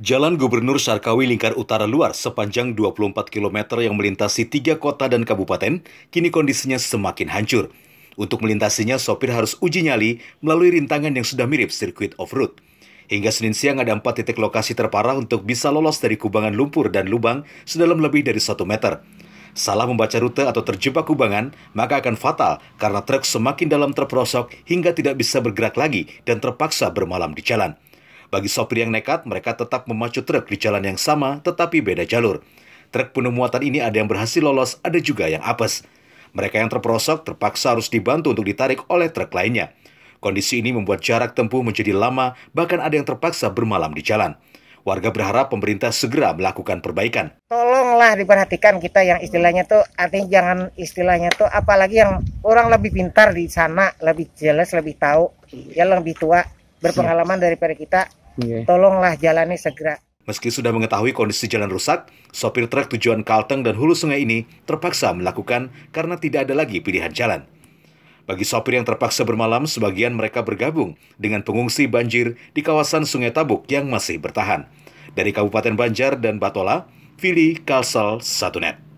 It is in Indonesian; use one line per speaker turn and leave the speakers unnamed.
Jalan Gubernur Sarkawi Lingkar Utara Luar sepanjang 24 km yang melintasi tiga kota dan kabupaten, kini kondisinya semakin hancur. Untuk melintasinya, sopir harus uji nyali melalui rintangan yang sudah mirip sirkuit off-road. Hingga Senin siang ada empat titik lokasi terparah untuk bisa lolos dari kubangan lumpur dan lubang sedalam lebih dari satu meter. Salah membaca rute atau terjebak kubangan, maka akan fatal karena truk semakin dalam terperosok hingga tidak bisa bergerak lagi dan terpaksa bermalam di jalan. Bagi sopir yang nekat, mereka tetap memacu truk di jalan yang sama tetapi beda jalur. Truk penuh muatan ini ada yang berhasil lolos, ada juga yang apes. Mereka yang terperosok terpaksa harus dibantu untuk ditarik oleh truk lainnya. Kondisi ini membuat jarak tempuh menjadi lama, bahkan ada yang terpaksa bermalam di jalan. Warga berharap pemerintah segera melakukan perbaikan.
Tolonglah diperhatikan kita yang istilahnya tuh artinya jangan istilahnya tuh apalagi yang orang lebih pintar di sana, lebih jelas, lebih tahu, ya lebih tua, berpengalaman daripada kita. Yeah. Tolonglah jalani segera.
Meski sudah mengetahui kondisi jalan rusak, sopir truk tujuan Kalteng dan hulu sungai ini terpaksa melakukan karena tidak ada lagi pilihan jalan. Bagi sopir yang terpaksa bermalam, sebagian mereka bergabung dengan pengungsi banjir di kawasan Sungai Tabuk yang masih bertahan. Dari Kabupaten Banjar dan Batola, Vili Kalsal 1